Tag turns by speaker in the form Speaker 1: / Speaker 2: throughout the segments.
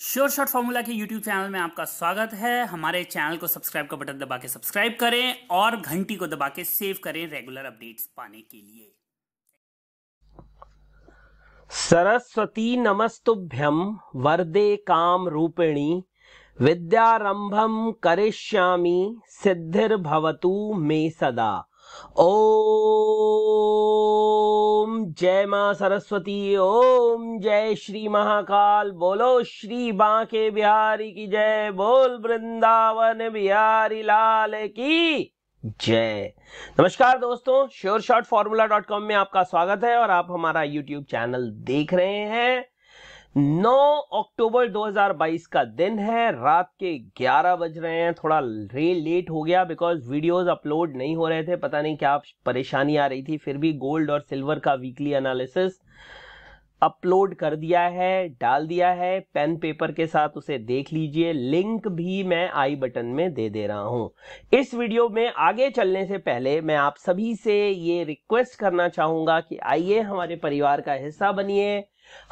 Speaker 1: sure short formula के YouTube channel में आपका स्वागत है हमारे चैनल को सब्सक्राइब का बटन दबा के सब्सक्राइब करें और घंटी को दबा के सेव करें रेगुलर अपडेट्स पाने के लिए सरस्वती नमस्तुभ्यम वरदे काम रूपिणी विद्यारंभम करिष्यामि सिद्धिर्भवतु मे सदा ओम जय मां सरस्वती ओम जय श्री महाकाल बोलो श्री बांके बिहारी की जय बोल वृंदावन बिहारी लाल की जय नमस्कार दोस्तों sure short formula dot com में आपका स्वागत है और आप हमारा यूट्यूब चैनल देख रहे हैं 9 अक्टूबर 2022 का दिन है रात के 11 बज रहे हैं थोड़ा रे लेट हो गया बिकॉज वीडियोस अपलोड नहीं हो रहे थे पता नहीं क्या परेशानी आ रही थी फिर भी गोल्ड और सिल्वर का वीकली एनालिसिस अपलोड कर दिया है डाल दिया है पेन पेपर के साथ उसे देख लीजिए लिंक भी मैं आई बटन में दे दे रहा हूं इस वीडियो में आगे चलने से पहले मैं आप सभी से ये रिक्वेस्ट करना चाहूंगा कि आइए हमारे परिवार का हिस्सा बनिए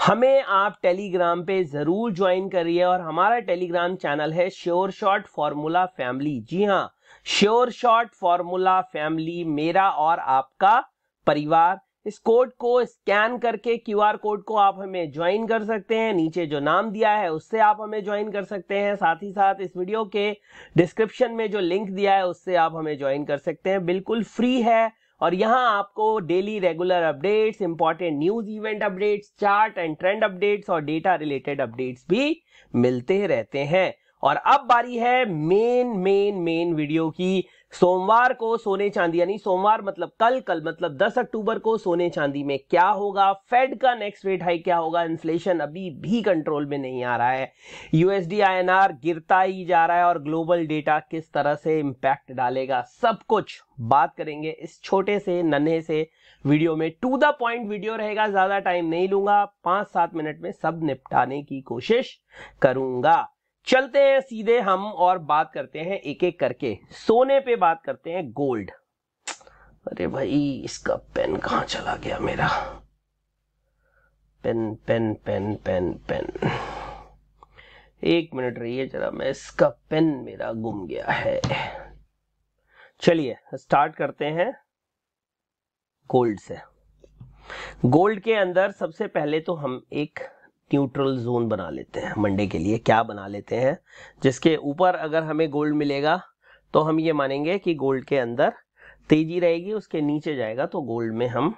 Speaker 1: हमें आप टेलीग्राम पे ज़रूर ज्वाइन करिए और हमारा टेलीग्राम चैनल है श्योर शॉर्ट फॉर्मूला फैमिली जी हाँ श्योर शॉट फॉर्मूला फैमिली मेरा और आपका परिवार इस कोड को स्कैन करके क्यूआर कोड को आप हमें ज्वाइन कर सकते हैं नीचे जो नाम दिया है उससे आप हमें ज्वाइन कर सकते हैं साथ ही साथ इस वीडियो के डिस्क्रिप्शन में जो लिंक दिया है उससे आप हमें ज्वाइन कर सकते हैं बिल्कुल फ्री है और यहाँ आपको daily regular updates important news event updates chart and trend updates और डेटा रिलेटेड अपडेट्स भी मिलते रहते हैं और अब बारी है मेन मेन मेन वीडियो की सोमवार को सोने चांदी यानी सोमवार मतलब कल कल मतलब 10 अक्टूबर को सोने चांदी में क्या होगा फेड का नेक्स्ट रेट हाई क्या होगा इन्फ्लेशन अभी भी कंट्रोल में नहीं आ रहा है यूएसडी आईएनआर गिरता ही जा रहा है और ग्लोबल डेटा किस तरह से इंपैक्ट डालेगा सब कुछ बात करेंगे इस छोटे से नन्हे से वीडियो में टू द पॉइंट वीडियो रहेगा ज्यादा टाइम नहीं लूंगा पांच सात मिनट में सब निपटाने की कोशिश करूंगा चलते हैं सीधे हम और बात करते हैं एक एक करके सोने पे बात करते हैं गोल्ड अरे भाई इसका पेन कहाँ चला गया मेरा pen pen pen pen pen एक मिनट रहिए जरा मैं इसका पेन मेरा गुम गया है चलिए स्टार्ट करते हैं गोल्ड से गोल्ड के अंदर सबसे पहले तो हम एक न्यूट्रल जोन बना लेते हैं मंडे के लिए क्या बना लेते हैं जिसके ऊपर अगर हमें गोल्ड मिलेगा तो हम ये मानेंगे कि गोल्ड के अंदर तेजी रहेगी उसके नीचे जाएगा तो गोल्ड में हम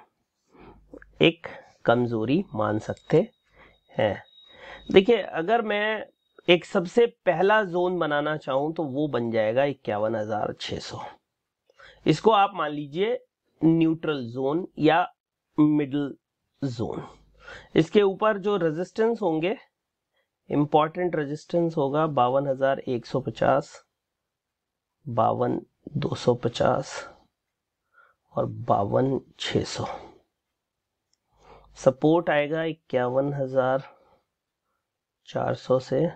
Speaker 1: एक कमजोरी मान सकते हैं देखिए अगर मैं एक सबसे पहला जोन बनाना चाहूं तो वो बन जाएगा इक्यावन हजार छः सौ इसको आप मान लीजिए न्यूट्रल जोन या मिडल जोन इसके ऊपर जो रेजिस्टेंस होंगे इम्पॉर्टेंट रेजिस्टेंस होगा बावन हजार एक सौ पचास बावन दो सौ पचास और बावन छ सौ सपोर्ट आएगा इक्यावन हजार चार सौ से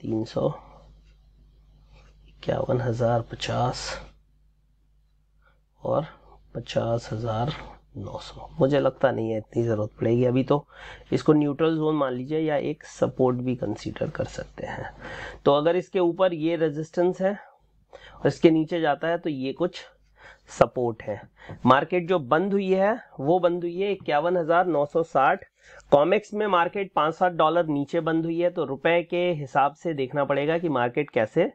Speaker 1: तीन सौ इक्यावन हजार पचास और पचास हजार लॉस मुझे लगता नहीं है इतनी ज़रूरत पड़ेगी अभी तो इसको न्यूट्रल जोन मान लीजिए या एक सपोर्ट भी कंसीडर कर सकते हैं तो अगर इसके ऊपर ये रेजिस्टेंस है और इसके नीचे जाता है तो ये कुछ सपोर्ट है मार्केट जो बंद हुई है वो बंद हुई है इक्यावन हजार नौ सौ साठ कॉमेक्स में मार्केट पाँच सात डॉलर नीचे बंद हुई है तो रुपए के हिसाब से देखना पड़ेगा कि मार्केट कैसे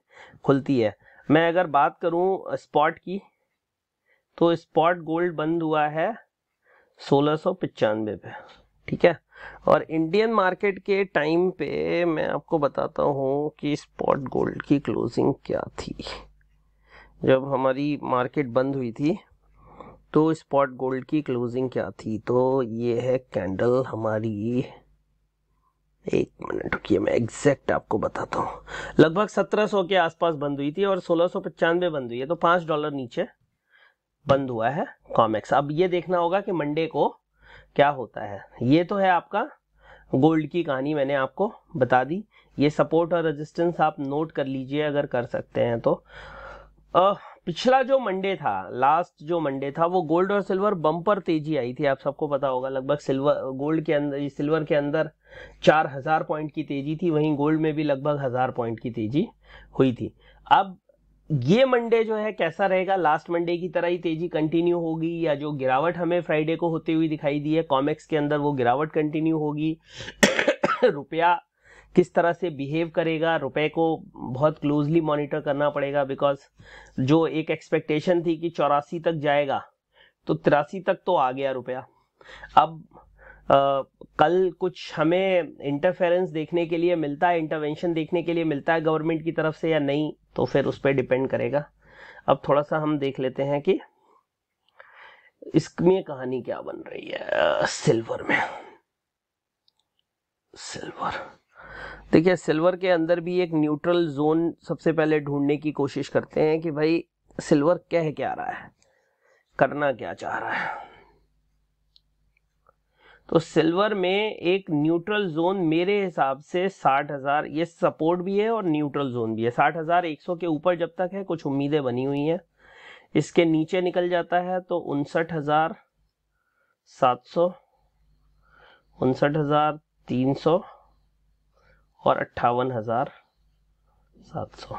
Speaker 1: खुलती है मैं अगर बात करूं स्पॉट की तो स्पॉट गोल्ड बंद हुआ है सोलह सौ पे ठीक है और इंडियन मार्केट के टाइम पे मैं आपको बताता हूँ कि स्पॉट गोल्ड की क्लोजिंग क्या थी जब हमारी मार्केट बंद हुई थी तो स्पॉट गोल्ड की क्लोजिंग क्या थी तो ये है कैंडल हमारी एक मिनट रुकिए मैं एग्जैक्ट आपको बताता हूँ लगभग 1700 के आसपास बंद हुई थी और सोलह बंद हुई है तो पाँच डॉलर नीचे बंद हुआ है कॉमेक्स अब ये देखना होगा कि मंडे को क्या होता है ये तो है आपका गोल्ड की कहानी मैंने आपको बता दी ये सपोर्ट और रेजिस्टेंस आप नोट कर लीजिए अगर कर सकते हैं तो आ, पिछला जो मंडे था लास्ट जो मंडे था वो गोल्ड और सिल्वर बम्पर तेजी आई थी आप सबको पता होगा लगभग सिल्वर गोल्ड के अंदर सिल्वर के अंदर चार हजार पॉइंट की तेजी थी वहीं गोल्ड में भी लगभग हजार पॉइंट की तेजी हुई थी अब ये मंडे जो है कैसा रहेगा लास्ट मंडे की तरह ही तेजी कंटिन्यू होगी या जो गिरावट हमें फ्राइडे को होती हुई दिखाई दी है कॉमेक्स के अंदर वो गिरावट कंटिन्यू होगी रुपया किस तरह से बिहेव करेगा रुपए को बहुत क्लोजली मॉनिटर करना पड़ेगा बिकॉज जो एक एक्सपेक्टेशन थी कि चौरासी तक जाएगा तो तिरासी तक तो आ गया रुपया अब आ, कल कुछ हमें इंटरफेरेंस देखने के लिए मिलता है इंटरवेंशन देखने के लिए मिलता है गवर्नमेंट की तरफ से या नहीं तो फिर उस पर डिपेंड करेगा अब थोड़ा सा हम देख लेते हैं कि इसमें कहानी क्या बन रही है सिल्वर में सिल्वर देखिए सिल्वर के अंदर भी एक न्यूट्रल जोन सबसे पहले ढूंढने की कोशिश करते हैं कि भाई सिल्वर कह क्या रहा है करना क्या चाह रहा है तो सिल्वर में एक न्यूट्रल जोन मेरे हिसाब से साठ हज़ार ये सपोर्ट भी है और न्यूट्रल जोन भी है साठ हज़ार एक सौ के ऊपर जब तक है कुछ उम्मीदें बनी हुई हैं इसके नीचे निकल जाता है तो उनसठ हज़ार सात सौ उनसठ हज़ार तीन सौ और अट्ठावन हज़ार सात सौ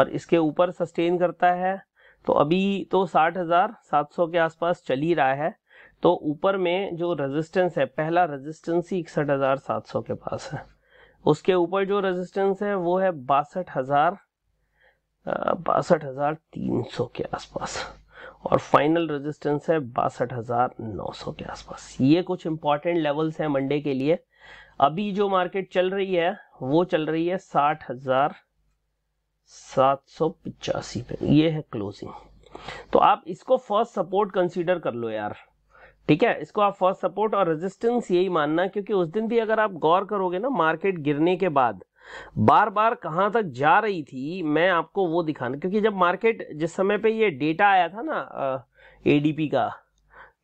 Speaker 1: और इसके ऊपर सस्टेन करता है तो अभी तो साठ हज़ार सात सौ के आसपास चल ही रहा है तो ऊपर में जो रेजिस्टेंस है पहला रेजिस्टेंस ही इकसठ हज़ार सात सौ के पास है उसके ऊपर जो रेजिस्टेंस है वो है बासठ हज़ार बासठ हज़ार तीन सौ के आसपास और फाइनल रेजिस्टेंस है बासठ हज़ार नौ सौ के आसपास ये कुछ इंपॉर्टेंट लेवल्स हैं मंडे के लिए अभी जो मार्केट चल रही है वो चल रही है साठ हज़ार सात सौ पिचासी पे ये है क्लोजिंग तो आप इसको फर्स्ट सपोर्ट कंसीडर कर लो यार ठीक है इसको आप फर्स्ट सपोर्ट और रेजिस्टेंस यही मानना क्योंकि उस दिन भी अगर आप गौर करोगे ना मार्केट गिरने के बाद बार बार कहाँ तक जा रही थी मैं आपको वो दिखाना क्योंकि जब मार्केट जिस समय पे ये डेटा आया था ना एडीपी का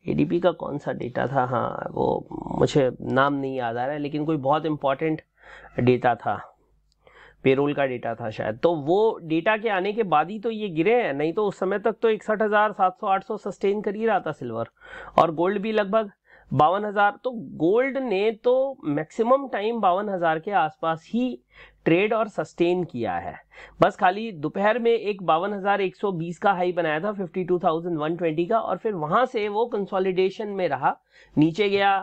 Speaker 1: एडीपी का कौन सा डेटा था हाँ वो मुझे नाम नहीं याद आ रहा है लेकिन कोई बहुत इंपॉर्टेंट डेटा था पेरोल का डेटा था शायद तो वो डेटा के आने के बाद ही तो ये गिरे हैं नहीं तो उस समय तक तो इकसठ हज़ार सात सौ आठ सौ सस्टेन कर ही रहा था सिल्वर और गोल्ड भी लगभग बावन हज़ार तो गोल्ड ने तो मैक्सिमम टाइम बावन हज़ार के आसपास ही ट्रेड और सस्टेन किया है बस खाली दोपहर में एक बावन हज़ार एक सौ बीस का हाई बनाया था fifty two thousand one twenty का और फिर वहां से वो कंसोलिडेशन में रहा नीचे गया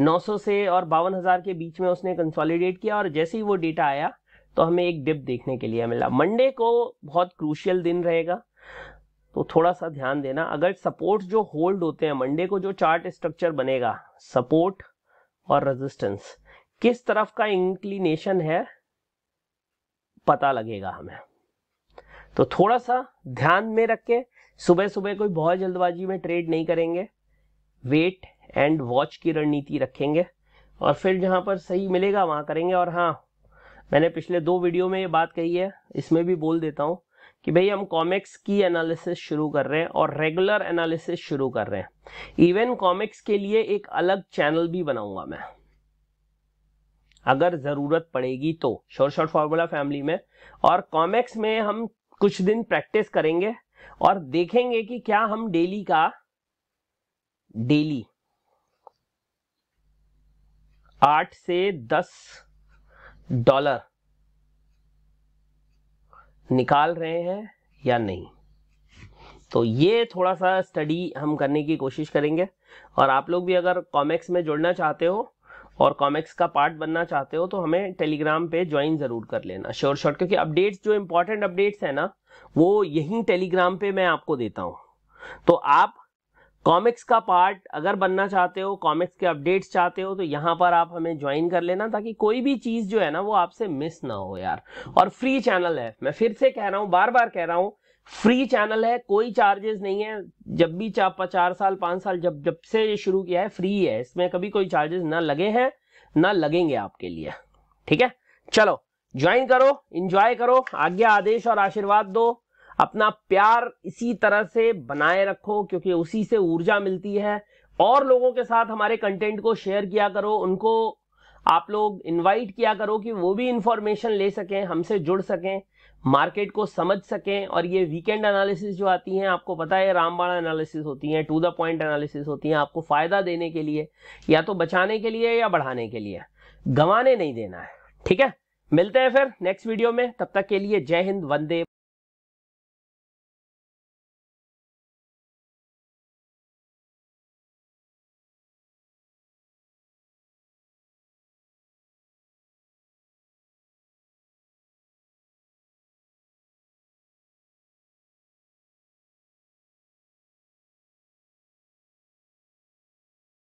Speaker 1: नौ सौ से और बावन हज़ार के बीच में उसने कंसोलिडेट किया और जैसे ही वो डेटा आया तो हमें एक डिप देखने के लिए मिला मंडे को बहुत क्रूशियल दिन रहेगा तो थोड़ा सा ध्यान देना अगर सपोर्ट जो होल्ड होते हैं मंडे को जो चार्ट स्ट्रक्चर बनेगा सपोर्ट और रेजिस्टेंस किस तरफ का इंक्लिनेशन है पता लगेगा हमें तो थोड़ा सा ध्यान में रख के सुबह सुबह कोई बहुत जल्दबाजी में ट्रेड नहीं करेंगे वेट एंड वॉच की रणनीति रखेंगे और फिर जहां पर सही मिलेगा वहां करेंगे और हाँ मैंने पिछले दो वीडियो में ये बात कही है इसमें भी बोल देता हूँ कि भाई हम कॉमिक्स की एनालिसिस शुरू कर रहे हैं और रेगुलर एनालिसिस शुरू कर रहे हैं इवन कॉमिक्स के लिए एक अलग चैनल भी बनाऊंगा मैं अगर जरूरत पड़ेगी तो शोर शॉर्ट फॉर्मूला फैमिली में और कॉमिक्स में हम कुछ दिन प्रैक्टिस करेंगे और देखेंगे कि क्या हम डेली का डेली आठ से दस डॉलर निकाल रहे हैं या नहीं तो ये थोड़ा सा स्टडी हम करने की कोशिश करेंगे और आप लोग भी अगर कॉमेक्स में जुड़ना चाहते हो और कॉमेक्स का पार्ट बनना चाहते हो तो हमें टेलीग्राम पे ज्वाइन जरूर कर लेना श्योर शॉर्ट क्योंकि अपडेट्स जो इंपॉर्टेंट अपडेट्स है ना वो यहीं टेलीग्राम पे मैं आपको देता हूं तो आप कॉमिक्स का पार्ट अगर बनना चाहते हो कॉमिक्स के अपडेट्स चाहते हो तो यहाँ पर आप हमें ज्वाइन कर लेना ताकि कोई भी चीज़ जो है ना वो आपसे मिस ना हो यार और फ्री चैनल है मैं फिर से कह रहा हूँ बार बार कह रहा हूँ फ्री चैनल है कोई चार्जेस नहीं है जब भी चार चार साल पाँच साल जब जब से ये शुरू किया है फ्री है इसमें कभी कोई चार्जेस ना लगे हैं ना लगेंगे आपके लिए ठीक है चलो ज्वाइन करो इंजॉय करो आज्ञा आदेश और आशीर्वाद दो अपना प्यार इसी तरह से बनाए रखो क्योंकि उसी से ऊर्जा मिलती है और लोगों के साथ हमारे कंटेंट को शेयर किया करो उनको आप लोग इनवाइट किया करो कि वो भी इंफॉर्मेशन ले सकें हमसे जुड़ सकें मार्केट को समझ सकें और ये वीकेंड एनालिसिस जो आती हैं आपको पता है रामबाण एनालिसिस होती हैं टू द पॉइंट एनालिसिस होती हैं आपको फ़ायदा देने के लिए या तो बचाने के लिए या बढ़ाने के लिए गंवाने नहीं देना है ठीक है मिलते हैं फिर नेक्स्ट वीडियो में तब तक के लिए जय हिंद वंदे